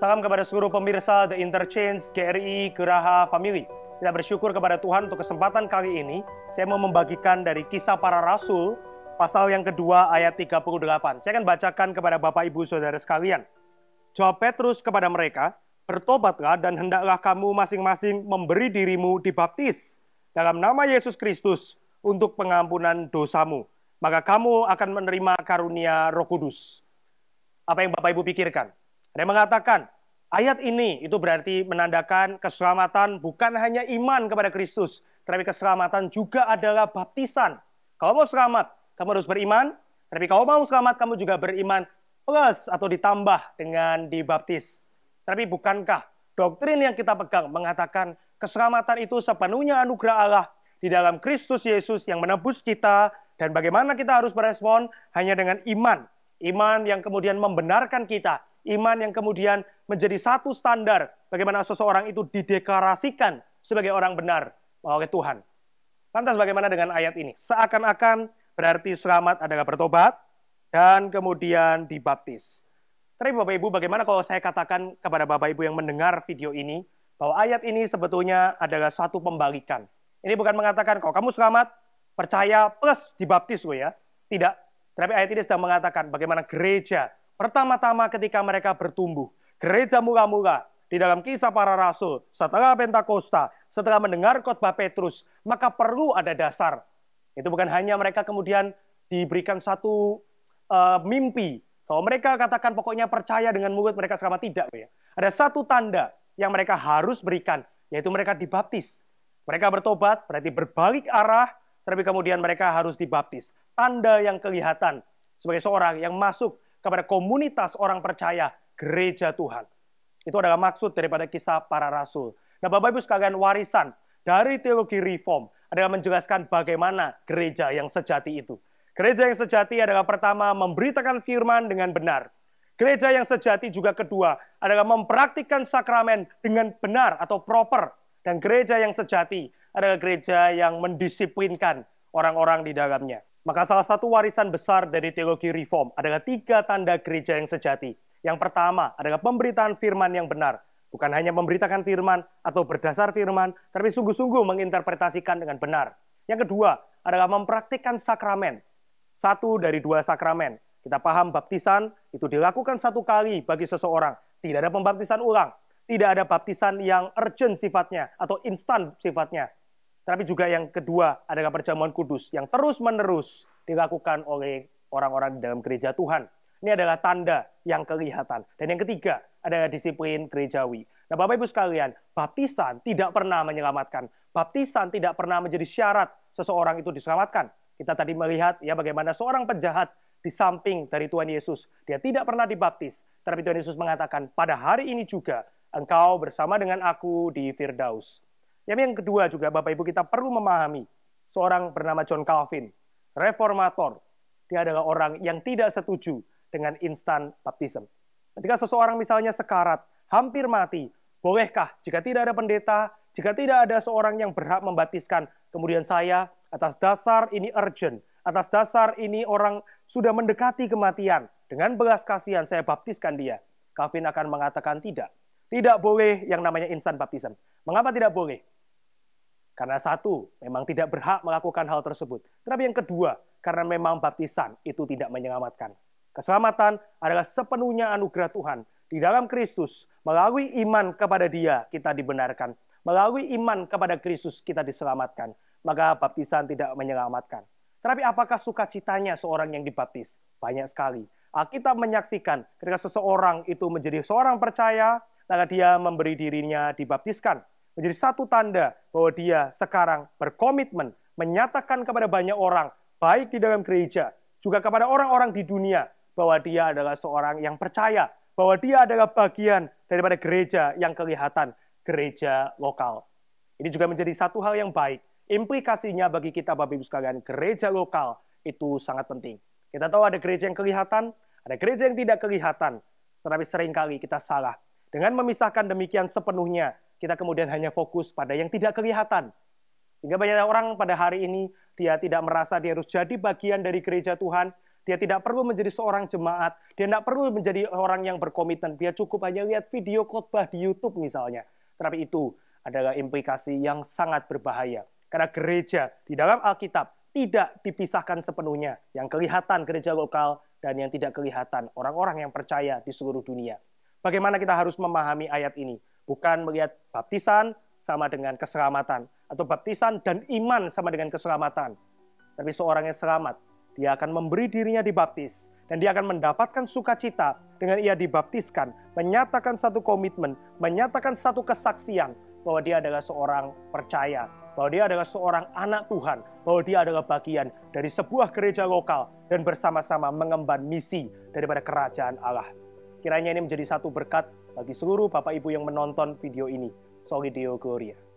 Salam kepada seluruh pemirsa The Interchange, GRI, Geraha, Family. Kita bersyukur kepada Tuhan untuk kesempatan kali ini. Saya mau membagikan dari kisah para rasul, pasal yang kedua ayat 38. Saya akan bacakan kepada Bapak Ibu Saudara sekalian. Jawab Petrus kepada mereka, bertobatlah dan hendaklah kamu masing-masing memberi dirimu dibaptis dalam nama Yesus Kristus untuk pengampunan dosamu. Maka kamu akan menerima karunia roh kudus. Apa yang Bapak Ibu pikirkan? Ada yang mengatakan, ayat ini itu berarti menandakan keselamatan bukan hanya iman kepada Kristus, tapi keselamatan juga adalah baptisan. Kalau mau selamat, kamu harus beriman, tapi kalau mau selamat, kamu juga beriman plus atau ditambah dengan dibaptis. Tapi bukankah doktrin yang kita pegang mengatakan keselamatan itu sepenuhnya anugerah Allah di dalam Kristus Yesus yang menebus kita dan bagaimana kita harus merespon hanya dengan iman. Iman yang kemudian membenarkan kita iman yang kemudian menjadi satu standar bagaimana seseorang itu dideklarasikan sebagai orang benar oleh Tuhan. Lantas bagaimana dengan ayat ini? Seakan-akan berarti selamat adalah bertobat dan kemudian dibaptis. Tapi Bapak Ibu, bagaimana kalau saya katakan kepada Bapak Ibu yang mendengar video ini, bahwa ayat ini sebetulnya adalah satu pembalikan. Ini bukan mengatakan, kalau kamu selamat, percaya plus dibaptis loh ya. Tidak. Tapi ayat ini sedang mengatakan bagaimana gereja Pertama-tama ketika mereka bertumbuh, gereja mula-mula di dalam kisah para rasul, setelah Pentakosta, setelah mendengar khotbah Petrus, maka perlu ada dasar. Itu bukan hanya mereka kemudian diberikan satu uh, mimpi. Kalau mereka katakan pokoknya percaya dengan mulut mereka selama tidak. Ya. Ada satu tanda yang mereka harus berikan, yaitu mereka dibaptis. Mereka bertobat, berarti berbalik arah, tapi kemudian mereka harus dibaptis. Tanda yang kelihatan sebagai seorang yang masuk kepada komunitas orang percaya gereja Tuhan. Itu adalah maksud daripada kisah para rasul. Nah Bapak Ibu sekalian warisan dari teologi reform adalah menjelaskan bagaimana gereja yang sejati itu. Gereja yang sejati adalah pertama memberitakan firman dengan benar. Gereja yang sejati juga kedua adalah mempraktikkan sakramen dengan benar atau proper. Dan gereja yang sejati adalah gereja yang mendisiplinkan orang-orang di dalamnya. Maka salah satu warisan besar dari teologi reform adalah tiga tanda gereja yang sejati. Yang pertama adalah pemberitaan firman yang benar. Bukan hanya memberitakan firman atau berdasar firman, tapi sungguh-sungguh menginterpretasikan dengan benar. Yang kedua adalah mempraktikkan sakramen. Satu dari dua sakramen. Kita paham baptisan itu dilakukan satu kali bagi seseorang. Tidak ada pembaptisan ulang. Tidak ada baptisan yang urgent sifatnya atau instan sifatnya tapi juga yang kedua adalah perjamuan kudus yang terus-menerus dilakukan oleh orang-orang dalam gereja Tuhan. Ini adalah tanda yang kelihatan. Dan yang ketiga adalah disiplin gerejawi. Nah, Bapak Ibu sekalian, baptisan tidak pernah menyelamatkan. Baptisan tidak pernah menjadi syarat seseorang itu diselamatkan. Kita tadi melihat ya bagaimana seorang penjahat di samping dari Tuhan Yesus, dia tidak pernah dibaptis, tapi Tuhan Yesus mengatakan, "Pada hari ini juga engkau bersama dengan aku di Firdaus." Tapi yang kedua juga Bapak Ibu kita perlu memahami seorang bernama John Calvin, reformator. Dia adalah orang yang tidak setuju dengan instan baptism. Ketika seseorang misalnya sekarat, hampir mati, bolehkah jika tidak ada pendeta, jika tidak ada seorang yang berhak membaptiskan, kemudian saya atas dasar ini urgent, atas dasar ini orang sudah mendekati kematian, dengan belas kasihan saya baptiskan dia. Calvin akan mengatakan tidak. Tidak boleh yang namanya insan baptisan. Mengapa tidak boleh? Karena satu, memang tidak berhak melakukan hal tersebut. Tetapi yang kedua, karena memang baptisan itu tidak menyelamatkan. Keselamatan adalah sepenuhnya anugerah Tuhan. Di dalam Kristus, melalui iman kepada dia, kita dibenarkan. Melalui iman kepada Kristus, kita diselamatkan. Maka baptisan tidak menyelamatkan. Tetapi apakah sukacitanya seorang yang dibaptis? Banyak sekali. Alkitab menyaksikan ketika seseorang itu menjadi seorang percaya, maka dia memberi dirinya dibaptiskan. Menjadi satu tanda bahwa dia sekarang berkomitmen menyatakan kepada banyak orang, baik di dalam gereja, juga kepada orang-orang di dunia, bahwa dia adalah seorang yang percaya, bahwa dia adalah bagian daripada gereja yang kelihatan, gereja lokal. Ini juga menjadi satu hal yang baik. Implikasinya bagi kita, Bapak Ibu sekalian, gereja lokal itu sangat penting. Kita tahu ada gereja yang kelihatan, ada gereja yang tidak kelihatan, tetapi seringkali kita salah dengan memisahkan demikian sepenuhnya, kita kemudian hanya fokus pada yang tidak kelihatan. Sehingga banyak orang pada hari ini, dia tidak merasa dia harus jadi bagian dari gereja Tuhan, dia tidak perlu menjadi seorang jemaat, dia tidak perlu menjadi orang yang berkomitmen, dia cukup hanya lihat video khotbah di YouTube misalnya. Tetapi itu adalah implikasi yang sangat berbahaya. Karena gereja di dalam Alkitab tidak dipisahkan sepenuhnya. Yang kelihatan gereja lokal dan yang tidak kelihatan orang-orang yang percaya di seluruh dunia. Bagaimana kita harus memahami ayat ini? Bukan melihat baptisan sama dengan keselamatan, atau baptisan dan iman sama dengan keselamatan. Tapi seorang yang selamat, dia akan memberi dirinya dibaptis, dan dia akan mendapatkan sukacita dengan ia dibaptiskan, menyatakan satu komitmen, menyatakan satu kesaksian bahwa dia adalah seorang percaya, bahwa dia adalah seorang anak Tuhan, bahwa dia adalah bagian dari sebuah gereja lokal dan bersama-sama mengemban misi daripada kerajaan Allah. Kiranya ini menjadi satu berkat bagi seluruh Bapak Ibu yang menonton video ini. Soli Deo Gloria.